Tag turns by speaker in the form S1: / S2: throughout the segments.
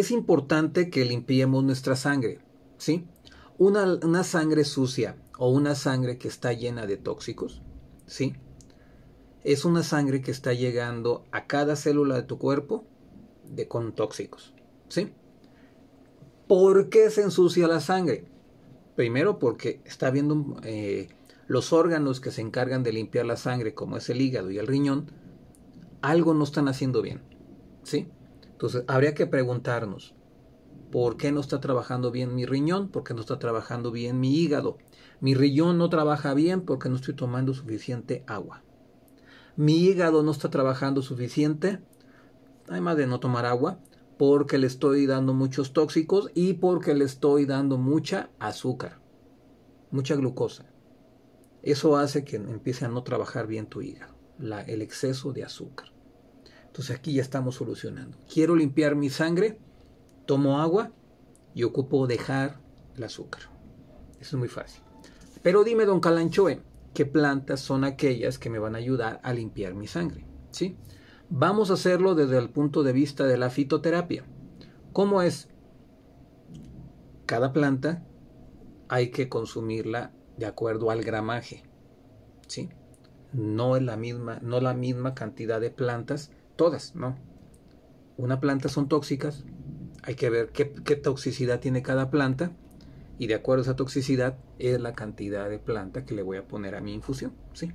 S1: es importante que limpiemos nuestra sangre, ¿sí? Una, sangre sucia o una sangre que está llena de tóxicos, ¿sí? Es una sangre que está llegando a cada célula de tu cuerpo de, con tóxicos, ¿sí? ¿Por qué se ensucia la sangre? Primero porque está viendo eh, los órganos que se encargan de limpiar la sangre, como es el hígado y el riñón, algo no están haciendo bien, ¿sí? Entonces, habría que preguntarnos, ¿por qué no está trabajando bien mi riñón? ¿Por qué no está trabajando bien mi hígado? Mi riñón no trabaja bien porque no estoy tomando suficiente agua. Mi hígado no está trabajando suficiente, además de no tomar agua, porque le estoy dando muchos tóxicos y porque le estoy dando mucha azúcar, mucha glucosa. Eso hace que empiece a no trabajar bien tu hígado, la, el exceso de azúcar. Entonces pues aquí ya estamos solucionando. Quiero limpiar mi sangre, tomo agua y ocupo dejar el azúcar. Eso es muy fácil. Pero dime, don Calanchoe, ¿qué plantas son aquellas que me van a ayudar a limpiar mi sangre? ¿Sí? Vamos a hacerlo desde el punto de vista de la fitoterapia. ¿Cómo es? Cada planta hay que consumirla de acuerdo al gramaje. ¿Sí? No es la misma, no la misma cantidad de plantas todas, no. Una planta son tóxicas, hay que ver qué, toxicidad tiene cada planta y de acuerdo a esa toxicidad es la cantidad de planta que le voy a poner a mi infusión, ¿sí?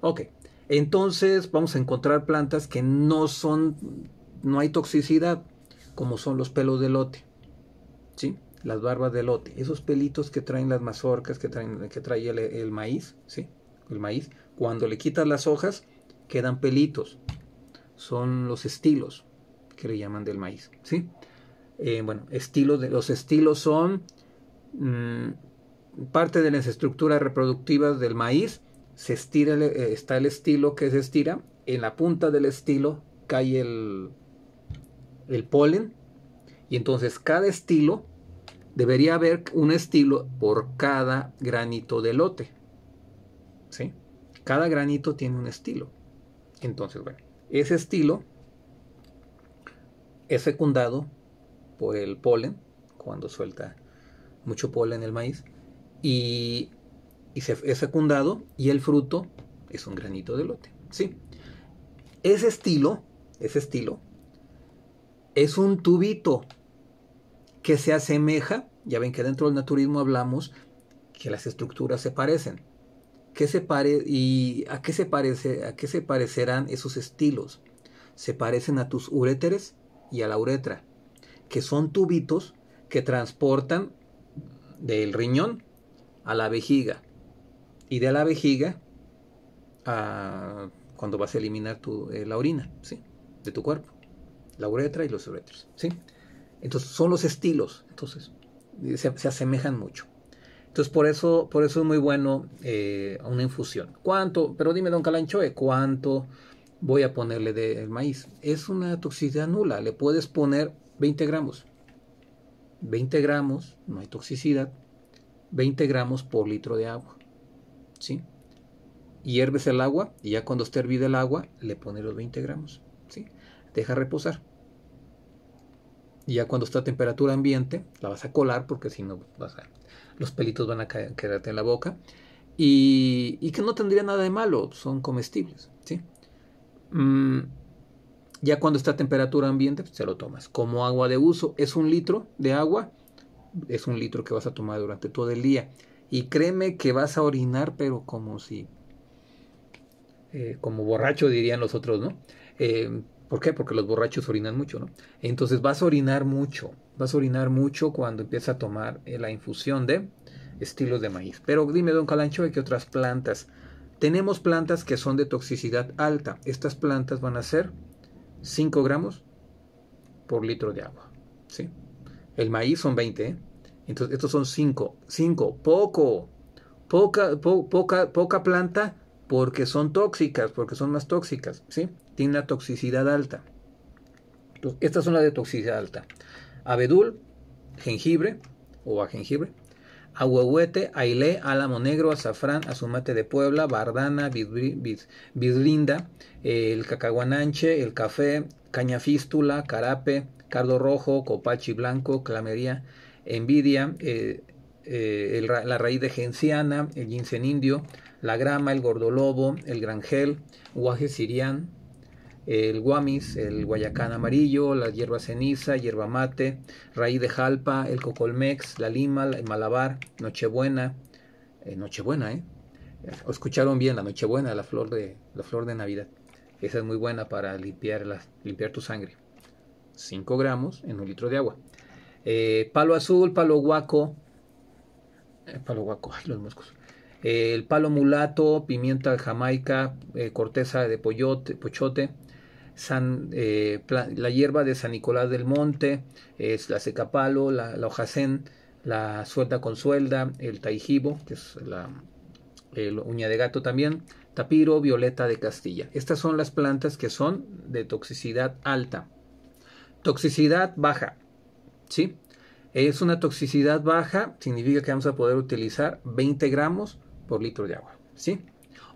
S1: Ok, entonces vamos a encontrar plantas que no son, no hay toxicidad, como son los pelos de lote, ¿sí? Las barbas de lote, esos pelitos que traen las mazorcas, que, traen, que trae el, maíz, ¿sí? El maíz, cuando le quitas las hojas, quedan pelitos son los estilos que le llaman del maíz, ¿sí? Eh, bueno, estilos de, los estilos son mm, parte de las estructuras reproductivas del maíz. Se estira, eh, está el estilo que se estira. En la punta del estilo cae el, el polen. Y entonces cada estilo, debería haber un estilo por cada granito de lote. ¿Sí? Cada granito tiene un estilo. Entonces, bueno. Ese estilo es fecundado por el polen, cuando suelta mucho polen el maíz, y, es fecundado y el fruto es un granito de lote. ¿sí? Ese estilo, ese estilo, es un tubito que se asemeja, ya ven que dentro del naturismo hablamos que las estructuras se parecen se pare y a qué se parece a qué se parecerán esos estilos? Se parecen a tus uréteres y a la uretra, que son tubitos que transportan del riñón a la vejiga y de la vejiga a cuando vas a eliminar tu, eh, la orina, ¿sí? De tu cuerpo, la uretra y los uréteres ¿sí? Entonces son los estilos, entonces se asemejan mucho. Entonces, por eso, por eso es muy bueno eh, una infusión. ¿Cuánto? Pero dime, don Calanchoe, ¿cuánto voy a ponerle del maíz? Es una toxicidad nula. Le puedes poner 20 gramos. 20 gramos, no hay toxicidad. 20 gramos por litro de agua. ¿Sí? Hierves el agua y ya cuando esté hervida el agua, le pones los 20 gramos. ¿Sí? Deja reposar. Y ya cuando está a temperatura ambiente, la vas a colar porque si no, vas a, los pelitos van a quedarte en la boca. Y, que no tendría nada de malo, son comestibles. ¿sí? Mm, ya cuando está a temperatura ambiente, pues, se lo tomas. Como agua de uso, es un litro de agua, es un litro que vas a tomar durante todo el día. Y créeme que vas a orinar, pero como si... Eh, como borracho dirían los otros, ¿no? Eh, ¿Por qué? Porque los borrachos orinan mucho, ¿no? Entonces vas a orinar mucho, vas a orinar mucho cuando empieza a tomar eh, la infusión de estilos de maíz. Pero dime, don Calancho, ¿hay qué otras plantas? Tenemos plantas que son de toxicidad alta. Estas plantas van a ser 5 gramos por litro de agua. ¿sí? El maíz son 20, ¿eh? Entonces, estos son 5. 5, poco. Poca, poca, poca planta porque son tóxicas, porque son más tóxicas, ¿sí? tiene una toxicidad alta. Estas son las de toxicidad alta. Abedul, jengibre o jengibre, aguahuete ailé, álamo negro, azafrán, azumate de Puebla, bardana, Vidlinda. el cacahuananche, el café, caña fístula, carape, cardo rojo, copachi blanco, clamería, envidia, eh, eh, la raíz de genciana, el ginseng indio, la grama, el gordolobo, el granjel, guaje sirián, el guamis, el guayacán amarillo, la hierba ceniza, hierba mate, raíz de jalpa, el cocolmex, la lima, el malabar, nochebuena, eh, nochebuena, ¿eh? Escucharon bien la nochebuena, la flor de, la flor de Navidad. Esa es muy buena para limpiar, limpiar tu sangre. 5 gramos en un litro de agua. Eh, palo azul, palo guaco, eh, palo guaco, los el palo mulato, pimienta jamaica, corteza de pochote, eh, la hierba de San Nicolás del Monte, es la secapalo, la, la hojacén, la suelta con suelda, el taijibo, que es la uña de gato también, tapiro, violeta de Castilla. Estas son las plantas que son de toxicidad alta. Toxicidad baja, ¿sí? Es una toxicidad baja, significa que vamos a poder utilizar 20 gramos por litro de agua, ¿sí?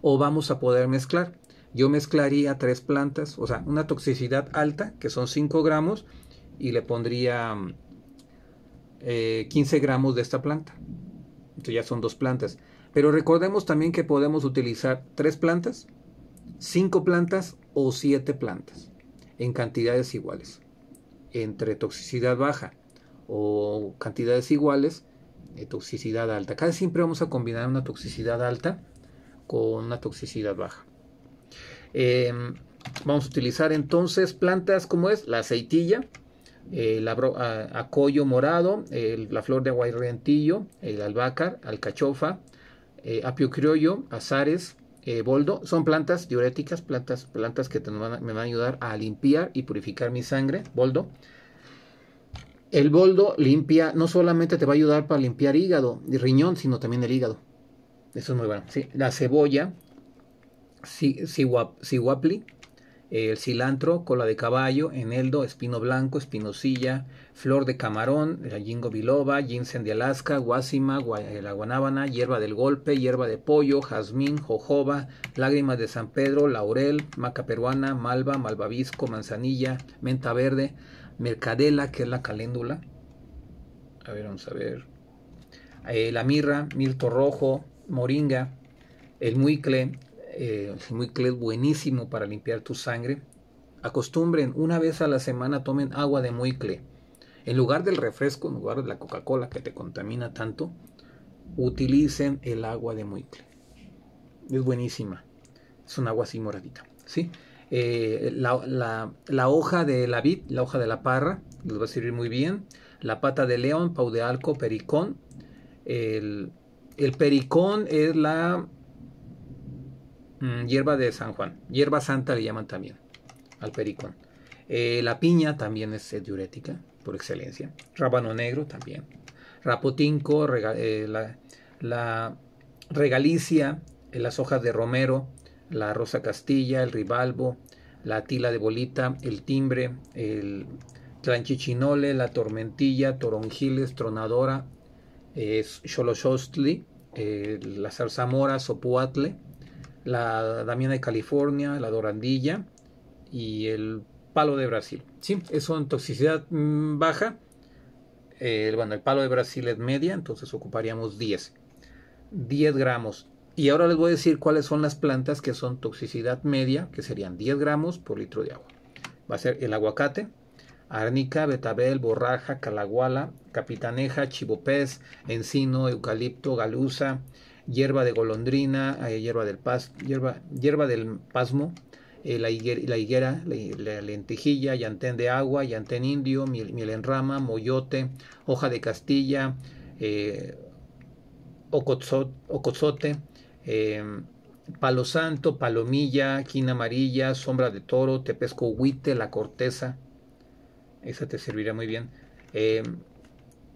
S1: O vamos a poder mezclar yo mezclaría tres plantas, o sea, una toxicidad alta, que son 5 gramos, y le pondría 15 eh, gramos de esta planta. Entonces ya son dos plantas. Pero recordemos también que podemos utilizar tres plantas, cinco plantas o siete plantas en cantidades iguales. Entre toxicidad baja o cantidades iguales, de eh, toxicidad alta. cada siempre vamos a combinar una toxicidad alta con una toxicidad baja. Em, vamos a utilizar entonces plantas como es la aceitilla, eh, el acollo morado, la flor de rientillo, el albahaca, alcachofa, eh, apio criollo, azares, eh, boldo. Son plantas diuréticas, plantas, plantas que me van a ayudar a limpiar y purificar mi sangre, boldo. El boldo limpia, no solamente te va a ayudar para limpiar hígado y riñón, sino también el hígado. Eso es muy bueno. La cebolla, Sihuapli, el cilantro, cola de caballo, eneldo, espino blanco, espinosilla, flor de camarón, la jingo biloba, ginseng de Alaska, guasima, eh, la guanábana, hierba del golpe, hierba de pollo, jazmín, jojoba, lágrimas de San Pedro, laurel, maca peruana, malva, malvavisco, manzanilla, menta verde, mercadela, que es la caléndula. A ver, vamos a ver. Eh, la mirra, mirto rojo, moringa, el muicle, eh, es buenísimo para limpiar tu sangre. Acostumbren, una vez a la semana tomen agua de muicle. En lugar del refresco, en lugar de la Coca-Cola que te contamina tanto, utilicen el agua de muicle. Es buenísima. Es un agua así moradita. ¿sí? Eh, la, hoja de la vid, la hoja de la parra, les va a servir muy bien. La pata de león, pau de alco, pericón. el pericón es la Mm, hierba de San Juan. Hierba santa le llaman también al pericón. Eh, la piña también es diurética, por excelencia. Rábano negro también. Rapotinco, eh, la, regalicia, eh, las hojas de romero, la rosa castilla, el ribalbo, la tila de bolita, el timbre, el tranchichinole la tormentilla, toronjiles, tronadora, cholosostli, la zarzamora, sopuatle, la Damiana de California, la Dorandilla y el Palo de Brasil. Sí, son toxicidad mm, baja. bueno, el palo de Brasil es media, entonces ocuparíamos 10. 10 gramos. Y ahora les voy a decir cuáles son las plantas que son toxicidad media, que serían 10 gramos por litro de agua. Va a ser el aguacate, arnica, betabel, borraja, calaguala, capitaneja, chivopés, encino, eucalipto, galusa hierba de golondrina, eh, hierba, del pas, hierba, hierba del pasmo, eh, la, higuera, la, higuera la, lentejilla, llantén de agua, yantén indio, miel, en rama, moyote, hoja de castilla, eh, ocotzote, em, palo santo, palomilla, quina amarilla, sombra de toro, tepesco huite, la corteza. Esa te servirá muy bien. Em,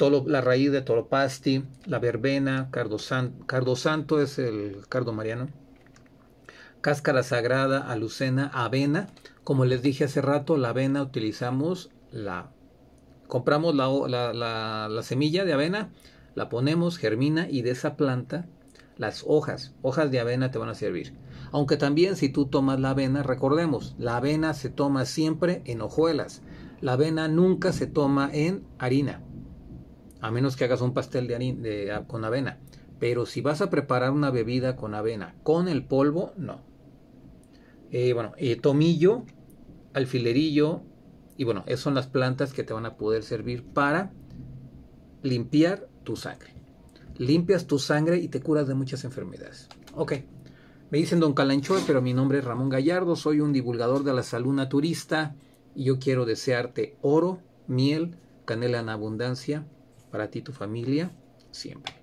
S1: la raíz de Tolopasti, la verbena, cardo, cardo santo es el cardo mariano, cáscara sagrada, alucena, avena. Como les dije hace rato, la avena utilizamos la... Compramos la semilla de avena, la ponemos, germina y de esa planta las hojas, hojas de avena te van a servir. Aunque también si tú tomas la avena, recordemos, la avena se toma siempre en hojuelas. La avena nunca se toma en harina a menos que hagas un pastel de, harina, ah, con avena. Pero si vas a preparar una bebida con avena, con el polvo, no. Eh, bueno, eh, tomillo, alfilerillo, y bueno, esas son las plantas que te van a poder servir para limpiar tu sangre. Limpias tu sangre y te curas de muchas enfermedades. Ok, me dicen Don Calanchoy, pero mi nombre es Ramón Gallardo, soy un divulgador de la salud naturista y yo quiero desearte oro, miel, canela en abundancia para ti y tu familia siempre.